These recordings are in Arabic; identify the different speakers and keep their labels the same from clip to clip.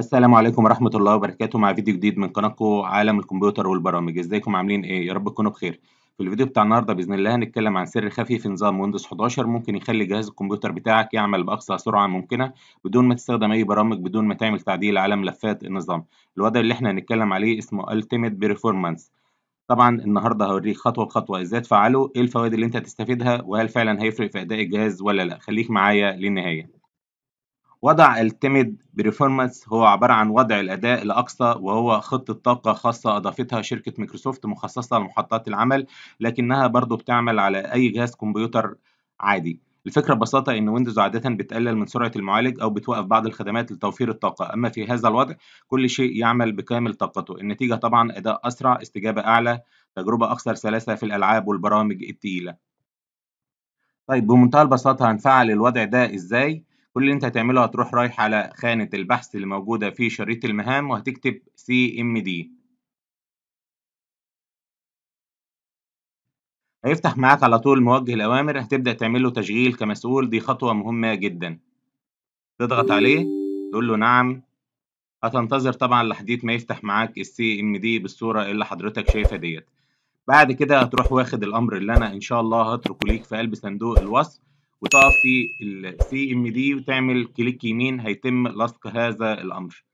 Speaker 1: السلام عليكم ورحمة الله وبركاته مع فيديو جديد من قناتكم عالم الكمبيوتر والبرامج ازيكم عاملين ايه يا رب تكونوا بخير في الفيديو بتاع النهارده باذن الله هنتكلم عن سر خفي في نظام ويندوز 11 ممكن يخلي جهاز الكمبيوتر بتاعك يعمل باقصى سرعه ممكنه بدون ما تستخدم اي برامج بدون ما تعمل تعديل على ملفات النظام الوضع اللي احنا هنتكلم عليه اسمه Ultimate بيرفورمانس طبعا النهارده هوريك خطوه بخطوه ازاي تفعله ايه الفوائد اللي انت هتستفيدها وهل فعلا هيفرق في اداء الجهاز ولا لا خليك معايا للنهايه وضع التيمد بريفورمانس هو عبارة عن وضع الأداء الأقصى وهو خطة طاقة خاصة أضافتها شركة مايكروسوفت مخصصة لمحطات العمل لكنها برضو بتعمل على أي جهاز كمبيوتر عادي الفكرة ببساطة إن ويندوز عادة بتقلل من سرعة المعالج أو بتوقف بعض الخدمات لتوفير الطاقة، أما في هذا الوضع كل شيء يعمل بكامل طاقته، النتيجة طبعًا أداء أسرع، استجابة أعلى، تجربة أكثر سلاسة في الألعاب والبرامج التقيلة. طيب بمنتهى البساطة هنفعل الوضع ده إزاي؟ كل اللي انت هتعمله هتروح رايح على خانة
Speaker 2: البحث اللي موجودة في شريط المهام وهتكتب CMD هيفتح معاك على طول موجه الأوامر هتبدأ تعمل له تشغيل كمسؤول دي خطوة مهمة جدا تضغط عليه تقول له
Speaker 1: نعم هتنتظر طبعا لحديت ما يفتح معاك السي CMD بالصورة اللي حضرتك شايفها ديت بعد كده هتروح واخد الأمر اللي أنا إن شاء الله هتركه ليك في قلب صندوق الوصف وتقف في الـ ام دي وتعمل كليك يمين هيتم لصق هذا الامر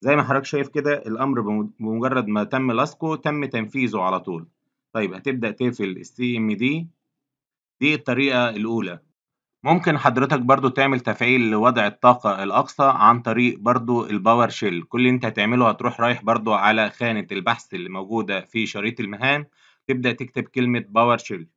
Speaker 1: زي ما حضرتك شايف كده الامر بمجرد ما تم لصقه تم تنفيذه على طول طيب هتبدا تقفل السي ام دي دي الطريقه الاولى ممكن حضرتك برضو تعمل تفعيل لوضع الطاقة الأقصى عن طريق برضو الباور شيل كل اللي انت هتعمله هتروح رايح برضو على خانة البحث اللي موجودة في
Speaker 2: شريط المهام تبدأ تكتب كلمة باور شيل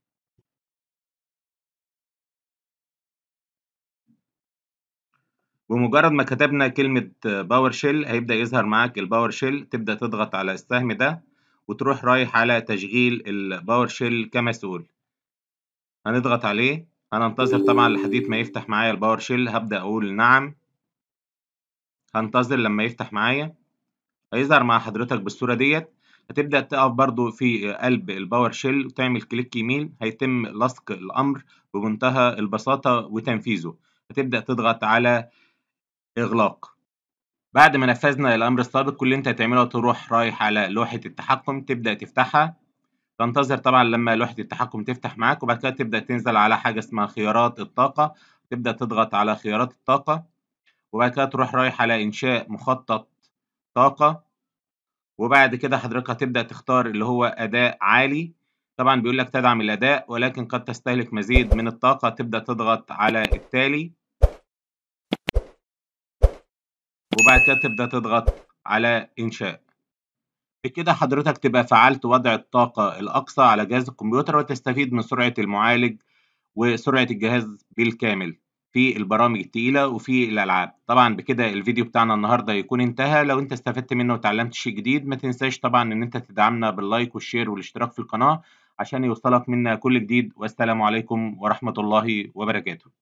Speaker 2: بمجرد ما كتبنا كلمة باور شيل هيبدأ يظهر معاك الباور شيل تبدأ تضغط على السهم ده وتروح
Speaker 1: رايح على تشغيل الباور شيل كمسؤول هنضغط عليه هننتظر طبعا لحديت ما يفتح معايا الباور شيل هبدأ أقول نعم هنتظر لما يفتح معايا هيظهر مع حضرتك بالصورة ديت هتبدأ تقف برضو في قلب الباور شيل وتعمل كليك يمين هيتم لصق الأمر بمنتهى البساطة وتنفيذه هتبدأ تضغط على إغلاق بعد ما نفذنا الأمر السابق كل اللي أنت هتعمله تروح رايح على لوحة التحكم تبدأ تفتحها تنتظر طبعا لما لوحة التحكم تفتح معاك وبعد كده تبدأ تنزل على حاجة اسمها خيارات الطاقة تبدأ تضغط على خيارات الطاقة وبعد كده تروح رايح على إنشاء مخطط طاقة وبعد كده حضرتك هتبدأ تختار اللي هو أداء عالي طبعا بيقول لك تدعم الأداء ولكن قد تستهلك مزيد من الطاقة تبدأ تضغط على التالي وبعد كده تبدأ تضغط على إنشاء بكده حضرتك تبقى فعلت وضع الطاقة الأقصى على جهاز الكمبيوتر وتستفيد من سرعة المعالج وسرعة الجهاز بالكامل في البرامج التقيلة وفي الألعاب طبعا بكده الفيديو بتاعنا النهاردة يكون انتهى لو انت استفدت منه وتعلمت شيء جديد ما تنساش طبعا ان انت تدعمنا باللايك
Speaker 2: والشير والاشتراك في القناة عشان يوصلك منا كل جديد والسلام عليكم ورحمة الله وبركاته